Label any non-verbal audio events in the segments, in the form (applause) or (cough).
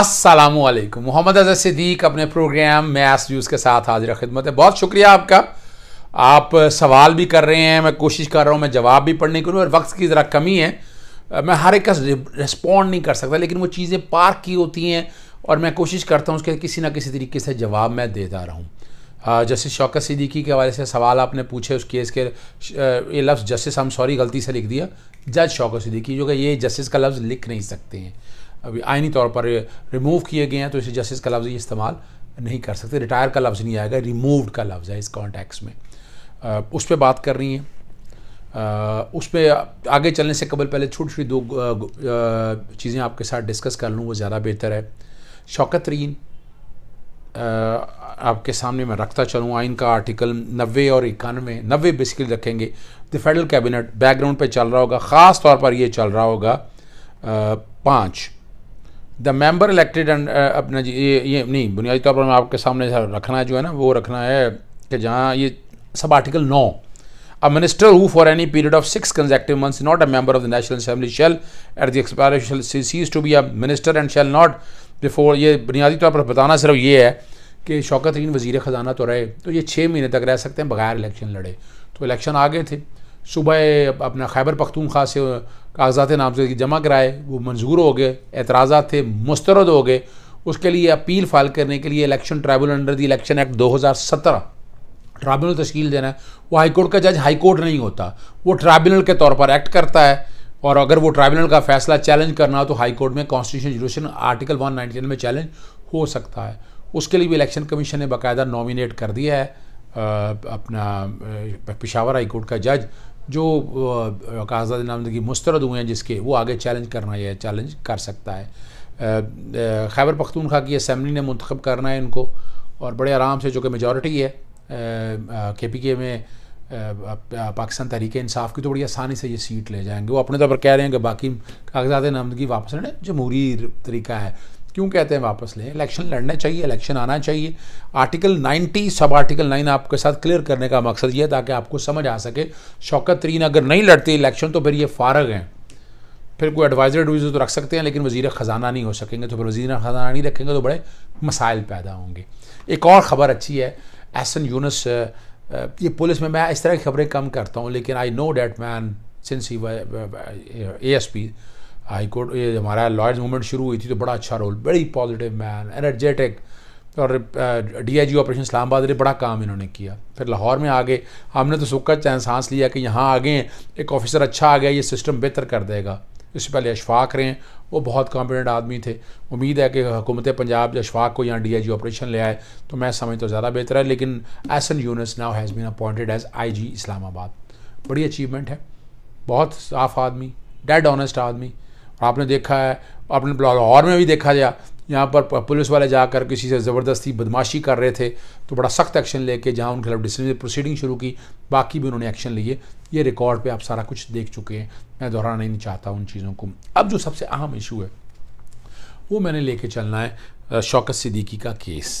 असलकुम मोहम्मद अजहर सिद्दीक अपने programme math news के साथ हाजिर खिदमत है बहुत शुक्रिया आपका आप सवाल भी कर रहे हैं मैं कोशिश कर रहा हूँ मैं जवाब भी पढ़ने की और वक्त की ज़रा कमी है मैं हर एक का रिस्पॉन्ड नहीं कर सकता लेकिन वो चीज़ें पार्क की होती हैं और मैं कोशिश करता हूँ उसके किसी ना किसी तरीके से जवाब मैं देता रहा हूँ जस्टिस शौकत सिद्दीकी के हवाले से सवाल आपने पूछे उस केस के ये लफ्ज़ जस्टिस हम सॉरी गलती से लिख दिया जज शौकत सिद्दीकी जो कि ये जस्टिस का लफ्ज़ लिख नहीं सकते हैं अभी आइनी तौर पर रिमूव किए गए हैं तो इसे जस्टिस का लफ्ज़ ये इस्तेमाल नहीं कर सकते रिटायर का लफ्ज़ नहीं आएगा रिमूव्ड का लफ्ज़ है इस कॉन्टेक्स में आ, उस पर बात कर रही हैं उस पर आगे चलने से कबल पहले छोटी छोटी दो चीज़ें आपके साथ डिस्कस कर लूँ वो ज़्यादा बेहतर है शौकत रीन आपके सामने मैं रखता चलूँ आइन का आर्टिकल नबे और इक्यानवे नबे बेसिकली रखेंगे द फेडरल कैबिनेट बैकग्राउंड पर चल रहा होगा ख़ास तौर पर यह चल रहा होगा पाँच द मेंबर इलेक्टेड अपना जी ये ये नहीं बुनियादी तौर पर मैं आपके सामने रखना जो है ना वो रखना है कि जहाँ ये सब आर्टिकल नौ a minister who for any period of six consecutive month not a member of the National Assembly shall at these to be a minister and shall not before ये बुनियादी तौर पर बताना सिर्फ ये है कि शौकत वजीर खजाना तो रहे तो ये छः महीने तक रह सकते हैं बगैर इलेक्शन लड़े तो इलेक्शन आ गए थे सुबह अपना खैबर पख्तूनखा से कागजात नामजदगी जमा कराए वो मंजूर हो गए एतराज़ा थे मुस्तरद हो गए उसके लिए अपील फाइल करने के लिए election tribunal under the election act 2017 tribunal तश्कील देना है वो हाईकोर्ट का जज हाईकोर्ट नहीं होता वो ट्राइब्यूनल के तौर पर एक्ट करता है और अगर वो ट्राइब्यूनल का फैसला चैलेंज करना हो तो हाईकोर्ट में कॉन्स्टिट्यूशन जुडिशन आर्टिकल वन में चैलेंज हो सकता है उसके लिए भी इलेक्शन कमीशन ने बाकायदा नॉमिनेट कर दिया है अपना पिशावर हाईकोर्ट का जज जो कागजात नामजदगी मुस्तरद हुए हैं जिसके वो आगे चैलेंज करना या चैलेंज कर सकता है खैबर पख्तूनखा की असम्बली ने मंतखब करना है इनको और बड़े आराम से जो कि मेजॉरिटी है के पी के में पाकिस्तान तहरीक इंसाफ की तो बड़ी आसानी से ये सीट ले जाएंगे वो अपने तौर पर कह रहे हैं कि बाकी कागजात नामदगी वापस लेने जमहूरी तरीका है क्यों कहते हैं वापस लें इलेक्शन लड़ने चाहिए इलेक्शन आना चाहिए आर्टिकल 90 सब आर्टिकल 9 आपके साथ क्लियर करने का मकसद ये ताकि आपको समझ आ सके शौकत तरीन अगर नहीं लड़ती इलेक्शन तो फिर ये फारग हैं फिर कोई एडवाइजर एडवाइजर तो रख सकते हैं लेकिन वजीर ख़जाना नहीं हो सकेंगे तो फिर वजी ख़जाना नहीं रखेंगे तो बड़े मसाइल पैदा होंगे एक और ख़बर अच्छी है एहसन यूनस ये पुलिस में मैं इस तरह की खबरें कम करता हूँ लेकिन I know that man since he A S P high court ये हमारा लॉयर्स मूवमेंट शुरू हुई थी तो बड़ा अच्छा रोल बड़ी पॉजिटिव मैन एनर्जेटिक और D I G operation Islamabad ने बड़ा काम इन्होंने किया फिर लाहौर में आ गए हमने तो सुख का सांस लिया कि यहाँ आगे एक ऑफिसर अच्छा आ गया ये सिस्टम बेहतर कर देगा इससे पहले अशफाक रहे हैं वो बहुत कॉम्पिटेंट आदमी थे उम्मीद है कि हुकूमत पंजाब अशफाक को यहाँ डी आई जी ऑपरेशन ले आए तो मैं समझता तो ज़्यादा बेहतर है लेकिन Ahsan Younas now has been appointed as I G Islamabad बड़ी अचीवमेंट है बहुत साफ आदमी डेड ऑनेस्ट आदमी आपने देखा है आपने लाहौर में भी देखा गया यहाँ पर पुलिस वाले जाकर किसी से ज़बरदस्ती बदमाशी कर रहे थे तो बड़ा सख्त एक्शन लेके जहाँ उनके खिलाफ डिसिप्लिनरी प्रोसीडिंग शुरू की बाकी भी उन्होंने एक्शन लिए ये रिकॉर्ड पे आप सारा कुछ देख चुके हैं मैं दोहराना नहीं चाहता उन चीज़ों को अब जो सबसे अहम इशू है वो मैंने लेके चलना है शौकत सिद्दीकी का केस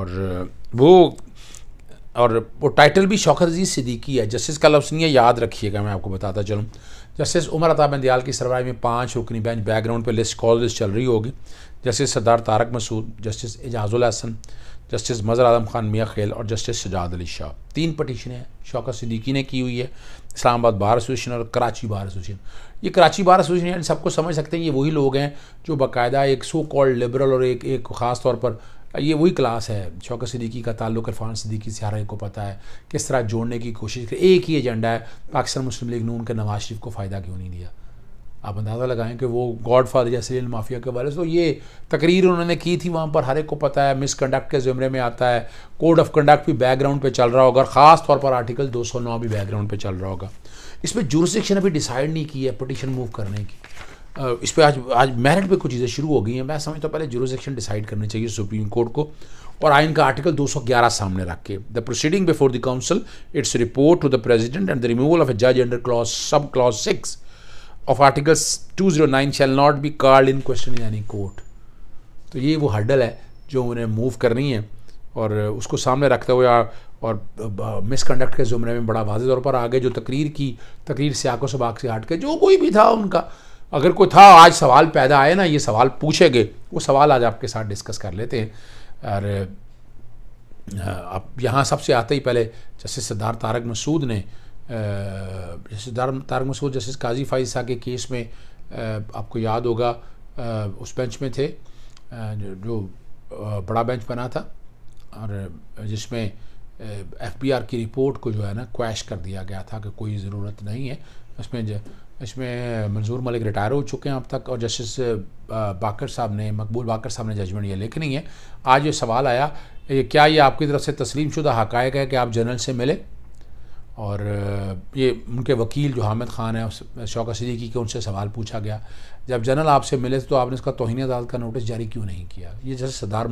और वो और वो टाइटल भी शौकत अजीज सिद्दीकी है जस्टिस का लफ्स नहीं है याद रखिएगा मैं आपको बताता चलूँ जस्टिस उमर अता बंदयाल की सरवाई में पाँच रुकनी बेंच बैकग्राउंड पर लिस्ट कॉलेज चल रही होगी justice Sardar Tariq Masood justice Ijazul Hassan justice Mazhar Alam Khan Miankhel और जस्टिस सजाद अली शाह तीन पटिशनें हैं शौकत सिद्दीकी ने की हुई है इस्लामाबाद बार एसोसिएशन और कराची बार एसोसिएशन ये कराची बार एसोसिएशन सबको समझ सकते हैं ये वही लोग हैं जो बाकायदा एक सो कॉल्ड लिबरल और एक एक ख़ास तौर पर ये वही क्लास है शौकत सदीकी का ताल्लुक इरफान हर एक को पता है किस तरह जोड़ने की कोशिश कर एक ही एजेंडा है पाकिस्तान मुस्लिम लीग नून उनके नवाज शरीफ को फ़ायदा क्यों नहीं दिया आप अंदाज़ा लगाएं कि वो गॉड फादर या सीरियल माफिया के बारे से तो ये तकरीर उन्होंने की थी वहाँ पर हर एक को पता है मिस कंडक्ट के ज़ुमरे में आता है कोड ऑफ कंडक्ट भी बैकग्राउंड पे चल रहा होगा और ख़ास तौर पर आर्टिकल 209 भी बैकग्राउंड पे चल रहा होगा इसमें जूरिस्डिक्शन अभी डिसाइड नहीं की है पटिशन मूव करने की इस पर आज आज मेरिट पे कुछ चीज़ें शुरू हो गई हैं मैं समझता तो हूँ पहले जीरो सेक्शन डिसाइड करनी चाहिए सुप्रीम कोर्ट को और आइन का आर्टिकल 211 सामने रख के the proceeding before the council its report to the president and the removal of a जज under clause sub clause six of article nine shall not be called in question any court तो ये वो hurdle है जो उन्हें move करनी है और उसको सामने रखते हुए और मिसकंडक्ट के ज़ुमरे में बड़ा वाजे तौर पर आ गए जो तकरीर की तकरीर से आको सबाक से हट के जो कोई भी था उनका अगर कोई था आज सवाल पैदा आए ना ये सवाल पूछेंगे वो सवाल आज आपके साथ डिस्कस कर लेते हैं और अब यहाँ सबसे आते ही पहले जस्टिस सिद्धार्थ तारक मसूद ने जस्टिस तारक मसूद जस्टिस काजी फाइज शाह के केस में आपको याद होगा उस बेंच में थे जो बड़ा बेंच बना था और जिसमें एफबीआर की रिपोर्ट को जो है ना क्वैश कर दिया गया था कि कोई ज़रूरत नहीं है उसमें इसमें मंजूर मलिक रिटायर हो चुके हैं अब तक और जस्टिस बाकर साहब ने मकबूल बाकर साहब ने जजमेंट ये नहीं है आज ये सवाल आया ये क्या ये आपकी तरफ से तस्लीम शुदा हक़ है कि आप जनरल से मिले और ये उनके वकील जो हामिद खान है शौक सदीकी के उनसे सवाल पूछा गया जब जनरल आपसे मिले तो आपने इसका तोहनी अदालत का नोटिस जारी क्यों नहीं किया ये जैसे सरदार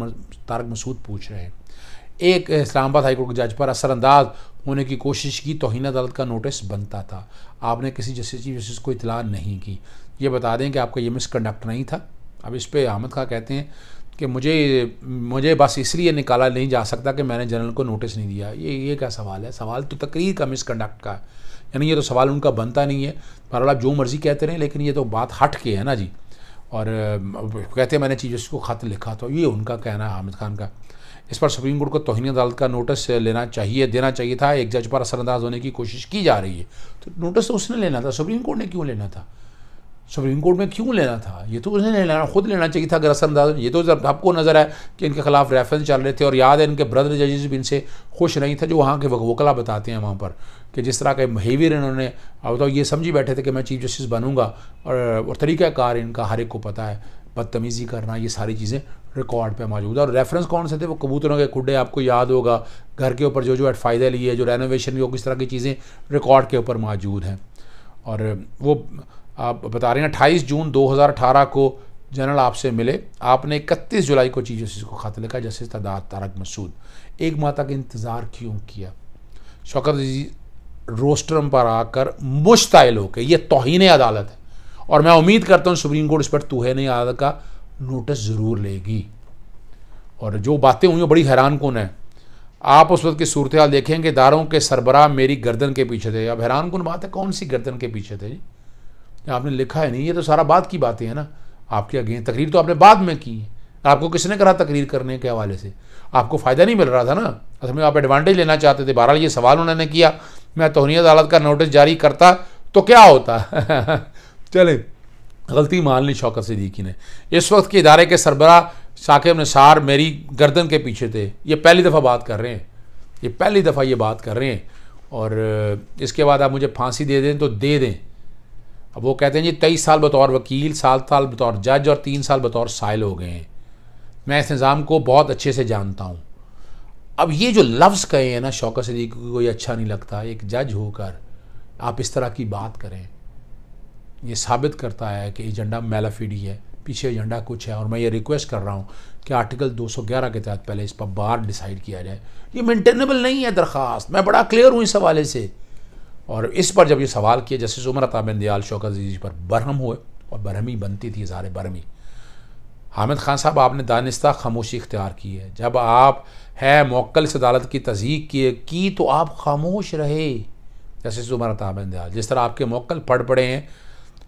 तारक मसूद पूछ रहे हैं एक इस्लामाबाद हाईकोर्ट के जज पर असरअंदाज होने की कोशिश की तोहन अदालत का नोटिस बनता था आपने किसी जस्टिस चीफ जस्टिस को इतला नहीं की ये बता दें कि आपका ये मिसकंडक्ट नहीं था अब इस पर अहमद खां कहते हैं कि मुझे मुझे बस इसलिए निकाला नहीं जा सकता कि मैंने जनरल को नोटिस नहीं दिया ये ये क्या सवाल है सवाल तो तकरीर का मिसकंडक्ट का है यानी ये तो सवाल उनका बनता नहीं है बहरहाल आप जो मर्ज़ी कहते रहें लेकिन ये तो बात हट के है ना जी और कहते हैं मैंने चीज़ जस्टिस को ख़त लिखा तो ये उनका कहना है आमिर खान का इस पर सुप्रीम कोर्ट को तोहनी अदालत का नोटिस लेना चाहिए देना चाहिए था एक जज पर असरअंदाज होने की कोशिश की जा रही है तो नोटिस तो उसने लेना था सुप्रीम कोर्ट ने क्यों लेना था सुप्रीम कोर्ट में क्यों लेना था ये तो उसने नहीं लेना खुद लेना चाहिए था अगर असरअंदाज ये तो जब आपको नज़र आए कि इनके खिलाफ रेफरेंस चल रहे थे और याद है इनके ब्रदर जजेस भी इनसे खुश नहीं थे जो वहाँ के वकला बताते हैं वहाँ पर कि जिस तरह का बिहेवियर इन्होंने अब तो ये समझी बैठे थे कि मैं चीफ जस्टिस बनूंगा और, और तरीक़ाकार इनका हर एक को पता है बदतमीज़ी करना ये सारी चीज़ें रिकॉर्ड पे मौजूद है और रेफरेंस कौन से थे वो कबूतरों के कुडे आपको याद होगा घर के ऊपर जो जो फ़ायदा लिए जो रेनोवेशन हो किस तरह की चीज़ें रिकॉर्ड के ऊपर मौजूद हैं और वो आप बता रहे हैं अट्ठाईस जून 2018 को जनरल आपसे मिले आपने इकतीस जुलाई को चीज़ जस्टिस को खत लिखा जस्टिस तदाद तारक मसूद एक माह तक इंतज़ार क्यों किया शौकत रोस्टरम पर आकर हो होकर ये तोहन अदालत है और मैं उम्मीद करता हूँ सुप्रीम कोर्ट इस पर तोहन अदालत का नोटिस ज़रूर लेगी और जो बातें हुई बड़ी हैरान कौन है आप उस वक्त की सूरत हाल देखेंगे दारों के सरबराह मेरी गर्दन के पीछे थे अब हैरान कौन बात है कौन सी गर्दन के पीछे थे जी आपने लिखा है नहीं ये तो सारा बात की बातें हैं ना आपके आगे तकरीर तो आपने बाद में की आपको किसने करा तकरीर करने के हवाले से आपको फ़ायदा नहीं मिल रहा था ना असल में आप एडवांटेज लेना चाहते थे बहरहाल ये सवाल उन्होंने किया मैं तोहनी अदालत का नोटिस जारी करता तो क्या होता (laughs) चले गलती मान ली शौकत सिद्दीकी ने इस वक्त के इदारे के सरबरा साकिब निसार मेरी गर्दन के पीछे थे ये पहली दफ़ा बात कर रहे हैं ये पहली दफ़ा ये बात कर रहे हैं और इसके बाद आप मुझे फांसी दे दें तो दे दें अब वो कहते हैं जी तेईस साल बतौर वकील सात साल बतौर जज और तीन साल बतौर साइल हो गए हैं मैं इस निज़ाम को बहुत अच्छे से जानता हूँ अब ये जो लफ्ज़ कहे हैं ना शौकत सदीक को ये अच्छा नहीं लगता एक जज होकर आप इस तरह की बात करें ये साबित करता है कि एजेंडा मेलाफीडी है पीछे एजेंडा कुछ है और मैं ये रिक्वेस्ट कर रहा हूँ कि आर्टिकल 211 के तहत पहले इस पर बार डिसाइड किया जाए ये मेंटेनेबल नहीं है दरख्वास्त मैं बड़ा क्लियर हूँ इस हवाले से और इस पर जब ये सवाल किए जस्टिस उमर ताबिन दयाल शौकत अजीज पर बरहम हुए और बरहमी बनती थी इजहार बरहमी हामिद खान साहब आपने दानिस्ता खामोशी इख्तियार की है जब आप है मोकल से अदालत की तस्दीक किए की तो आप खामोश रहे जस्टिस उमर ताबिन दयाल जिस तरह आपके मोकल पढ़ पड़े हैं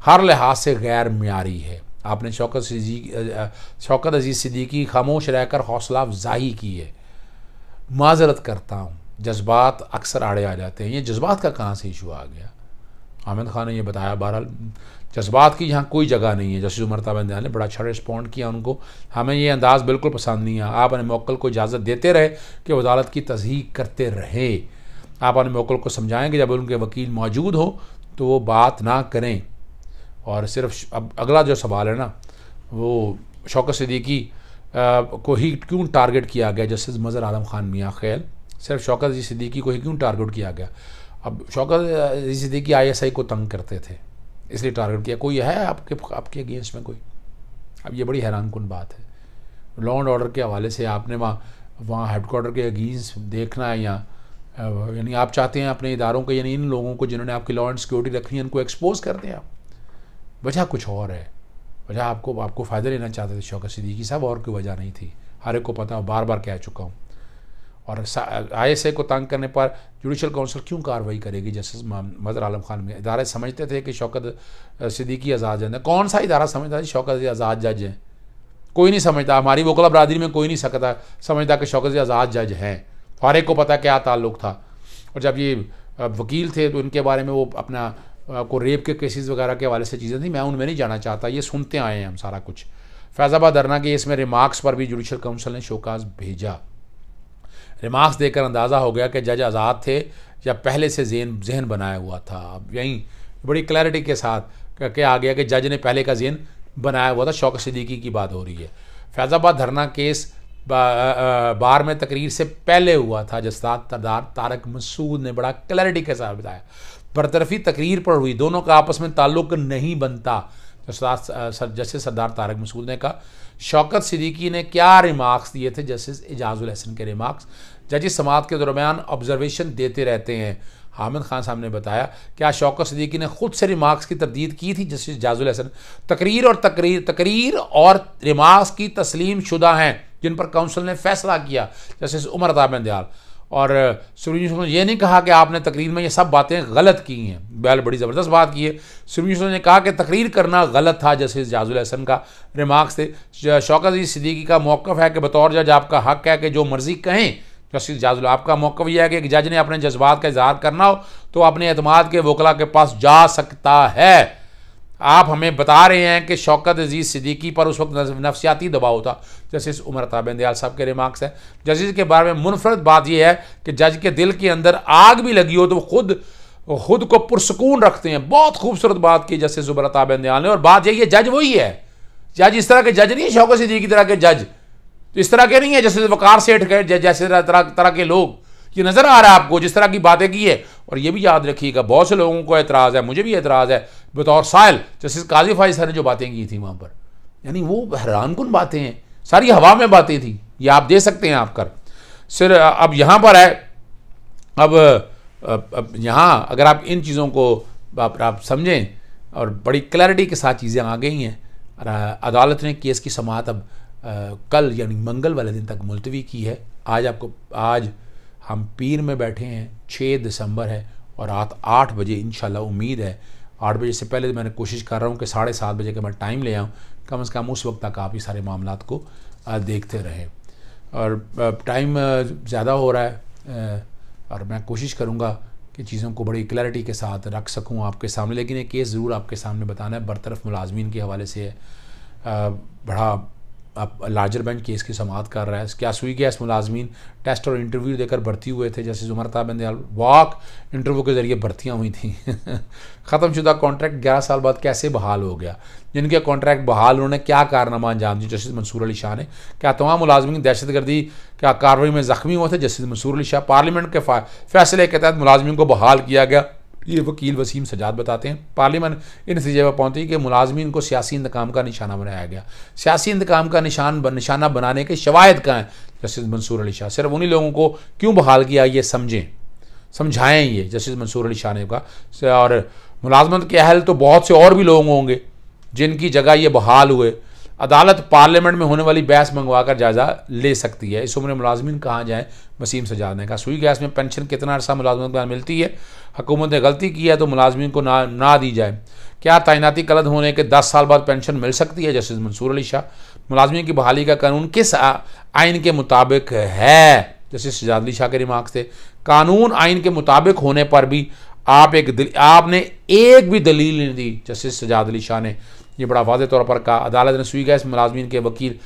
हर लिहाज से गैर मीरी है आपने शौकत शौकत अजीज़ सिद्दीकी खामोश रहकर हौसला अफजाही की है माजरत करता हूँ जज्बात अक्सर आड़े आ जाते हैं ये जज्बात का कहाँ से इशू आ गया आमिर खान ने यह बताया बहरहाल जज्बात की यहाँ कोई जगह नहीं है जस्टिस उमर तब ने बड़ा अच्छा रिस्पॉन्ड किया उनको हमें ये अंदाज़ बिल्कुल पसंद नहीं आया आप अपने मौकल को इजाज़त देते रहे कि अदालत की तस्हीक करते रहे आप अपने मौकल को समझाएँ कि जब उनके वकील मौजूद हो तो वो बात ना करें और सिर्फ अब अगला जो सवाल है ना वो शौकत सदीकी को ही क्यों टारगेट किया गया जस्टिस मज़र आलम ख़ान मियाँ खैल सिर्फ शौकत जी सदीकी को ही क्यों टारगेट किया गया अब शौकत आई एस आईएसआई को तंग करते थे इसलिए टारगेट किया कोई है आपके आपके अगेंस्ट में कोई अब ये बड़ी हैरान कन बात है लॉ एंड ऑर्डर के हवाले से आपने वहाँ वहाँ हेडकोार्टर के अगेंस्ट देखना है या यानी आप चाहते हैं अपने इदारों को यानी इन लोगों को जिन्होंने आपकी लॉ एंड सिक्योरिटी रखनी है उनको एक्सपोज कर दें आप वजह कुछ और है वजह आपको आपको फ़ायदा लेना चाहते थे शौकत सिद्दीकी साहब और कोई वजह नहीं थी हर एक को पता बार बार कह चुका हूँ और आई एस को तंग करने पर जुडिशल काउंसिल क्यों कार्रवाई करेगी जस्टिस मजर आलम खान में इदारे समझते थे कि शौकत सिद्दीकी आज़ाद जज कौन सा इदारा समझता था शौकत आज़ाद जज हैं कोई नहीं समझता हमारी वकला बरदरी में कोई नहीं सकता समझता कि शौकत आज़ाद जज हैं फारे को पता क्या ताल्लुक था और जब ये वकील थे तो इनके बारे में वो अपना आपको रेप के केसेस वगैरह के हवाले से चीज़ें थी मैं उनमें नहीं जाना चाहता ये सुनते आए हैं हम सारा कुछ फैज़ाबाद धरना के इसमें रिमार्क्स पर भी जुडिशल काउंसिल ने शोकाज भेजा रिमार्क्स देकर अंदाज़ा हो गया कि जज आज़ाद थे या पहले से जेन जहन बनाया हुआ था अब यहीं बड़ी क्लैरिटी के साथ करके आ गया कि जज ने पहले का जेन बनाया हुआ था शौक सिद्दीकी की बात हो रही है फैज़ाबाद धरना केस बा, बार में तकरीर से पहले हुआ था जस्ताद तरदार तारक मसूद ने बड़ा क्लैरिटी के साथ बताया बरतरफी तकरीर पर हुई दोनों का आपस में ताल्लुक नहीं बनता तो जस्टिस सरदार तारक मसूद ने कहा शौकत सिद्दीकी ने क्या रिमार्क्स दिए थे जस्टिस एजाजुल हसन के रिमार्क्स जजिस समात के दरमियान ऑब्जर्वेशन देते रहते हैं हामिद खान साहब ने बताया क्या शौकत सिद्दीकी ने खुद से रिमार्क्स की तरदीद की थी जस्टिस एजाज़ुल हसन तकरीर और तकरीर तकरीर और रिमार्क्स की तस्लीम शुदा हैं जिन पर काउंसिल ने फैसला किया जस्टिस उमर दयाल और सुरवीन मिश्रा ने यह नहीं कहा कि आपने तकरीर में ये सब बातें गलत की हैं बैल बड़ी ज़बरदस्त बात की है सुरवीन मिश्रा ने कहा कि तकरीर करना गलत था जैसे जाजुल हसन का रिमार्क्स थे शौकत सिद्दीकी का मौक़ है कि बतौर जज आपका हक है कि जो मर्ज़ी कहें जस्टिस तो जाजुल आपका मौक़ यह है कि एक जज ने अपने जज्बात का इजहार करना हो तो अपने अतमाद के वकला के पास जा सकता है आप हमें बता रहे हैं कि शौकत अजीज़ सिद्दीकी पर उस वक्त नफसियाती दबाव था जस्टिस उमर ताबेन दयाल साहब के रिमार्क्स हैं जजिस के बारे में मुनफरद बात यह है कि जज के दिल के अंदर आग भी लगी हो तो खुद खुद को पुरसकून रखते हैं बहुत खूबसूरत बात की जस्टिस उमर ताबेन दयाल ने और बात यही है जज वही है जज इस तरह के जज नहीं है शौकत सिद्दीकी तरह के जज तो इस तरह के नहीं है जैसे वकार सेठ गए जैसे तरह तरह के लोग ये नज़र आ रहा है आपको जिस तरह की बातें की है और ये भी याद रखिएगा बहुत से लोगों को एतराज़ है मुझे भी एतराज़ है बतौर साइल जस्टिस काजी फाइज सर ने जो बातें की थी वहाँ पर यानी वो हैरान कन बातें हैं सारी हवा में बातें थी ये आप दे सकते हैं आप कर सिर अब यहाँ पर है अब, अब, अब यहाँ अगर आप इन चीज़ों को आप, आप समझें और बड़ी क्लैरिटी के साथ चीज़ें आ गई हैं और अदालत ने केस की समात अब आ, कल यानी मंगल वाले दिन तक मुलतवी की है आज आपको आज हम पीर में बैठे हैं छः दिसंबर है और रात आठ बजे इन उम्मीद है आठ बजे से पहले तो मैंने कोशिश कर रहा हूँ कि साढ़े सात बजे के मैं टाइम ले आऊँ कम अज़ कम उस वक्त तक आप सारे मामला को देखते रहें और टाइम ज़्यादा हो रहा है और मैं कोशिश करूँगा कि चीज़ों को बड़ी क्लैरिटी के साथ रख सकूँ आपके सामने लेकिन एक केस ज़रूर आपके सामने बताना है बरतरफ मुलाजमीन के हवाले से है बड़ा अब लार्जर बेंच केस की समात कर रहा है क्या सुई गैस मुलाजमीन टेस्ट और इंटरव्यू देकर भर्ती हुए थे जैसे जुमर तब वाक इंटरव्यू के ज़रिए भर्तियाँ हुई थी (laughs) ख़त्मशुदा कॉन्ट्रैक्ट ग्यारह साल बाद कैसे बहाल हो गया जिनके कॉन्ट्रैक्ट बहाल उन्होंने क्या कारनामा अंजाम दिया जस्टिस मंसूर अली शाह ने क्या तमाम मुलाजमीन दहशतगर्दी क्या कार्रवाई में ज़ख्मी हुए थे जस्टिस मंसूर अली शाह पार्लियामेंट के फैसले के तहत मुलाजमीन को बहाल किया गया ये वकील वसीम सजाद बताते हैं पार्लियामेंट इन नतीजे पर पहुंची कि मुलाजमीन को सियासी इंतकाम का निशाना बनाया गया सियासी इंतकाम का निशान निशाना बनाने के शवायद कहाँ हैं जस्टिस मंसूर अली शाह सिर्फ उन्हीं लोगों को क्यों बहाल किया ये समझें समझाएं ये जस्टिस मंसूर अली शाह ने कहा और मुलाजमत के अहल तो बहुत से और भी लोग होंगे जिनकी जगह ये बहाल हुए अदालत पार्लियामेंट में होने वाली बहस मंगवा कर जायजा ले सकती है इस उम्र मुलाजमिन मुलाजमीन कहाँ जाएँ वसीम ने कहा सुई गैस में पेंशन कितना अर्सा मुलाजमत को मिलती है हुकूमत ने गलती की है तो मुलाजमीन को ना ना दी जाए क्या तैनाती गलत होने के दस साल बाद पेंशन मिल सकती है जस्टिस मंसूर अली शाह मुलाजमीन की बहाली का कानून किस आइन के मुताबिक है जस्टिस सजाद अली शाह के रिमार्क थे कानून आइन के मुताबिक होने पर भी आप एक आपने एक भी दलील नहीं दी जस्टिस सजाद अली शाह ने ये बड़ा वाज तौर पर कहा अदालत ने सुई गैस मुलाजमीन के वकील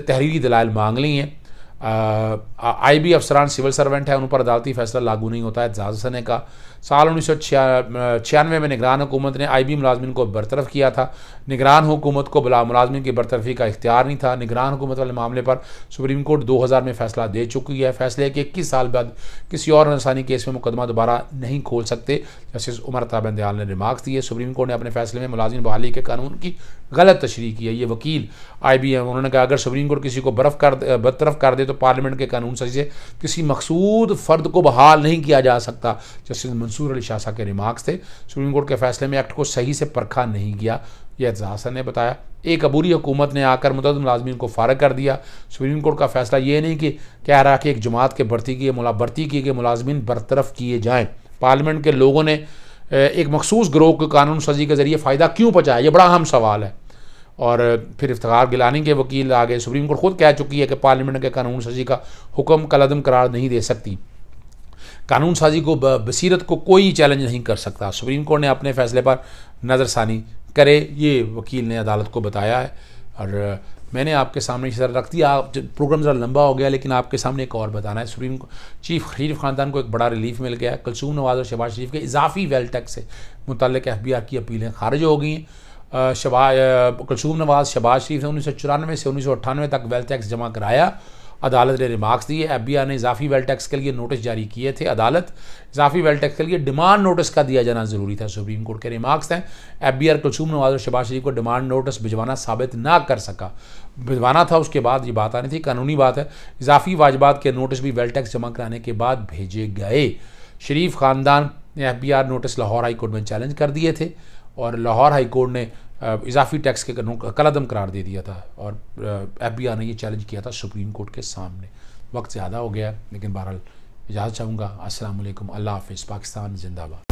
तहरीरी दलाल मांग ली हैं आई बी अफसरान सिविल सर्वेंट हैं उन पर अदालती फैसला लागू नहीं होता है एजाज हसन ने कहा साल उन्नीस छियानवे में निगरान हुकूमत ने आई बी मुलाजमन को बरतरफ किया था निगरान हुकूमत को बला मुलाजमिन की बरतरफी का इख्तियार नहीं था निगरान हुकूमत वाले मामले पर सुप्रीम कोर्ट दो हज़ार में फैसला दे चुकी है फैसले के इक्कीस साल बाद किसी और इंसानी केस में मुकदमा दोबारा नहीं खोल सकते जस्टिस उमर ताबंदयाल दयाल ने रिमार्क्स दिए सुप्रीम कोर्ट ने अपने फैसले में मुलाजिम बहाली के कानून की गलत तशरी की है ये वकील आई बी एम उन्होंने कहा अगर सुप्रीम कोर्ट किसी को बर्फ कर बरतरफ कर दे तो पार्लियामेंट के कानून से किसी मकसूद फ़र्द को बहाल नहीं किया जा सकता जस्टिस मंसूर अली शाह के रिमार्क्स थे सुप्रीम कोर्ट के फैसले में एक्ट को सही से परखा नहीं गया यह एजासन ने बताया एक अबूरी हुकूमत ने आकर मुतद मुलाजमीन को फारग कर दिया सुप्रीम कोर्ट का फैसला ये नहीं कि कह रहा कि एक जमात के भर्ती किए मुला भर्ती किए गए मुलाजमीन बरतरफ किए जाएँ पार्लियामेंट के लोगों ने एक मखसूस ग्रोह को कानून सजी के ज़रिए फ़ायदा क्यों पहुँचाया ये बड़ा अहम सवाल है और फिर इफ्तार गिलानी के वकील आगे सुप्रीम कोर्ट खुद कह चुकी है कि पार्लियामेंट के कानून सजी का हुक्म कलदम करार नहीं दे सकती कानून साजी को बसीरत को कोई चैलेंज नहीं कर सकता सुप्रीम कोर्ट ने अपने फैसले पर नज़रसानी करे ये वकील ने अदालत को बताया है और मैंने आपके सामने इस रख दिया प्रोग्राम ज़रा लंबा हो गया लेकिन आपके सामने एक और बताना है सुप्रीम चीफ शरीफ ख़ानदान को एक बड़ा रिलीफ मिल गया है कलसूम नवाज और शहबाज शरीफ के इजाफी वेल टैक्स से मुतल एफ बी आर की अपीलें खारिज हो गई हैं शबा कलसूम नवाज शबाज शरीफ ने उन्नीस सौ से उन्नीस सौ तक वेल्थ टैक्स जमा कराया अदालत ने रिमार्क्स दिए एफ ने इजाफी वेल टैक्स के लिए नोटिस जारी किए थे अदालत इजाफी वेल टैक्स के लिए डिमांड नोटिस का दिया जाना जरूरी था सुप्रीम कोर्ट के रिमार्क्स हैं F B R Kulsoom Nawaz और शबाज शरीफ को डिमांड नोटिस भिजवाना साबित ना कर सका भिजवाना था उसके बाद ये बात आनी थी कानूनी बात है इजाफी वाजबात के नोटिस भी वेल टैक्स जमा कराने के बाद भेजे गए शरीफ खानदान ने F notice Lahore high court में चैलेंज कर दिए थे और लाहौर हाई कोर्ट ने इजाफी टैक्स के कानून का कलदम करार दे दिया था और एफ ने ये चैलेंज किया था सुप्रीम कोर्ट के सामने वक्त ज़्यादा हो गया लेकिन बहरहाल इजाज़त चाहूँगा असलम अल्लाह हाफिज़ पाकिस्तान जिंदाबाद